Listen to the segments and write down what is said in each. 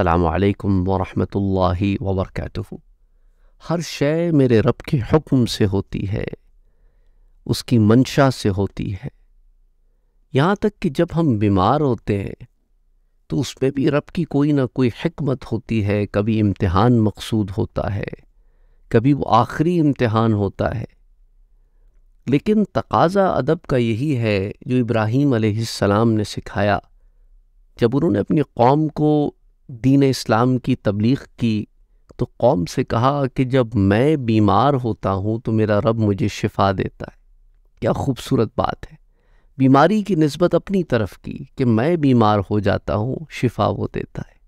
असलकम वरहि वबरक हर शय मेरे रब के हुक्म से होती है उसकी मंशा से होती है यहाँ तक कि जब हम बीमार होते हैं तो उसमें भी रब की कोई ना कोई हमत होती है कभी इम्तहान मकसूद होता है कभी वो आखिरी इम्तहान होता है लेकिन तकाजा अदब का यही है जो इब्राहीम सलाम ने सिखाया जब उन्होंने अपनी कौम को दीन इस्लाम की तबलीग की तो कौम से कहा कि जब मैं बीमार होता हूँ तो मेरा रब मुझे शिफा देता है क्या खूबसूरत बात है बीमारी की नस्बत अपनी तरफ की कि मैं बीमार हो जाता हूँ शिफा वो देता है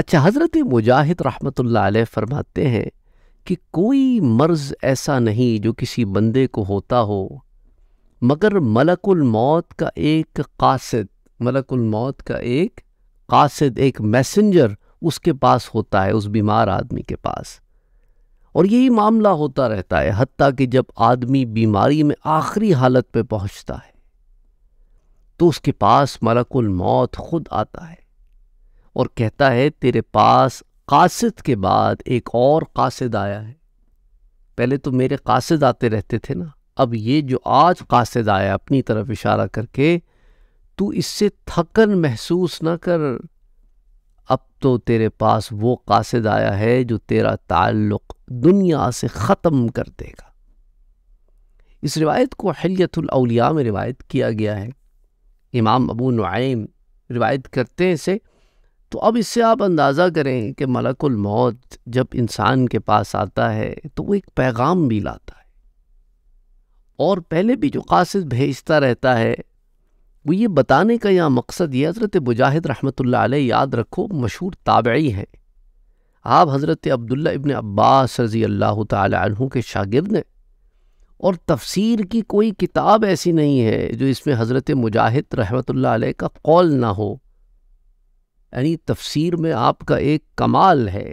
अच्छा हज़रत मुजाहिद रहमत आ फरमाते हैं कि कोई मर्ज़ ऐसा नहीं जो किसी बंदे को होता हो मगर मलकुल मौत का एक कासद मलकुल मौत का एक कासिद एक मैसेंजर उसके पास होता है उस बीमार आदमी के पास और यही मामला होता रहता है हती कि जब आदमी बीमारी में आखिरी हालत पे पहुंचता है तो उसके पास मलकुल मौत खुद आता है और कहता है तेरे पास कासिद के बाद एक और कासिद आया है पहले तो मेरे कासिद आते रहते थे ना अब ये जो आज कासिद आया अपनी तरफ इशारा करके तू इससे थकन महसूस न कर अब तो तेरे पास वो कासिद आया है जो तेरा ताल्लुक दुनिया से ख़त्म कर देगा इस रिवायत को अलिया में रिवायत किया गया है इमाम अबू नुआम रिवायत करते हैं इसे तो अब इससे आप अंदाज़ा करें कि मलकुल मौत जब इंसान के पास आता है तो वो एक पैगाम भी लाता है और पहले भी जो कासिद भेजता रहता है वो ये बताने का यहाँ मकसद ये हज़रत मुजाहिद रहमत याद रखो मशहूर ताबई हैं आप हज़रत अब्दुल्ला इबन अब्बास रज़ी अल्लाह तहों के शागिर्द हैं और तफसीर की कोई किताब ऐसी नहीं है जो इसमें हज़रत मुजाहिद रहमत का कौल ना हो यानी तफसीर में आपका एक कमाल है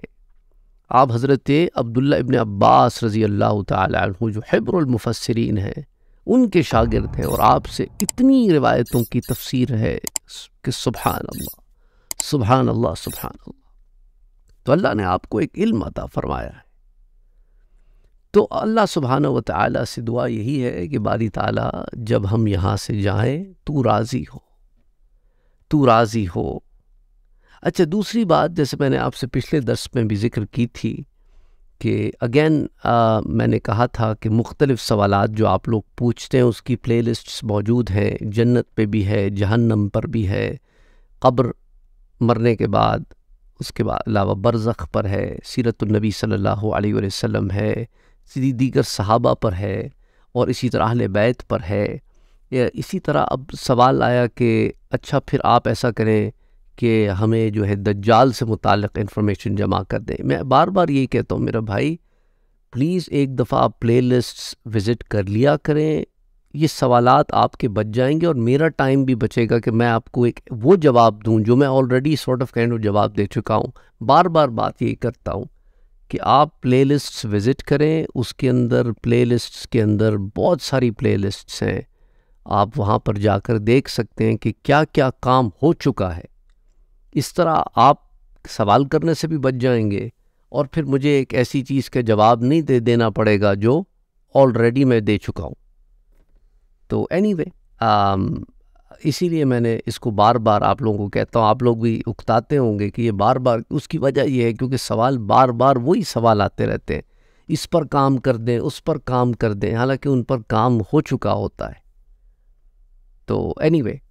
आप हज़रत अब्दुल्ला इबन अब्बास रज़ी अल्लाह तहों जो हैब्रमफसरीन हैं उनके शागिर्द हैं और आपसे इतनी रिवायतों की तफसीर है कि सुबहान अल्लाह सुबहान अल्लाह सुबहान अल्लाह तो अल्लाह ने आपको एक इल्म अता फरमाया है तो अल्लाह सुबहान व ताली से दुआ यही है कि बारी ताला जब हम यहाँ से जाएं तू राज़ी हो तू राज़ी हो अच्छा दूसरी बात जैसे मैंने आपसे पिछले दर्स में भी जिक्र की थी कि अगेन मैंने कहा था कि मुख्तलिफ़ सवाल जो आप लोग पूछते हैं उसकी प्ले लिस्ट मौजूद हैं जन्नत पे भी है जहन्नम पर भी है कब्र मरने के बाद उसके बाद अलावा बरज़ पर है सीरतुलनबी सल्लल्लाहु वसम है है दीगर सहाबा पर है और इसी तरह अहल बैत पर है या इसी तरह अब सवाल आया कि अच्छा फिर आप ऐसा करें कि हमें जो है दज्जाल से मुतक़ इन्फॉर्मेशन जमा कर दें मैं बार बार यही कहता हूँ मेरा भाई प्लीज़ एक दफ़ा आप प्ले लिस्ट विज़िट कर लिया करें ये सवाल आपके बच जाएंगे और मेरा टाइम भी बचेगा कि मैं आपको एक वो जवाब दूँ जो मैं already sort of kind of जवाब दे चुका हूँ बार बार बात यही करता हूँ कि आप प्ले लिस्ट विज़िट करें उसके अंदर प्ले लिस्ट के अंदर बहुत सारी प्ले लिस्ट हैं आप वहाँ पर जाकर देख सकते हैं कि क्या क्या काम हो चुका है इस तरह आप सवाल करने से भी बच जाएंगे और फिर मुझे एक ऐसी चीज़ का जवाब नहीं दे देना पड़ेगा जो ऑलरेडी मैं दे चुका हूँ तो एनी anyway, इसी um, इसीलिए मैंने इसको बार बार आप लोगों को कहता हूँ आप लोग भी उकताते होंगे कि ये बार बार उसकी वजह यह है क्योंकि सवाल बार बार वही सवाल आते रहते हैं इस पर काम कर दें उस पर काम कर दें हालांकि उन पर काम हो चुका होता है तो एनी anyway,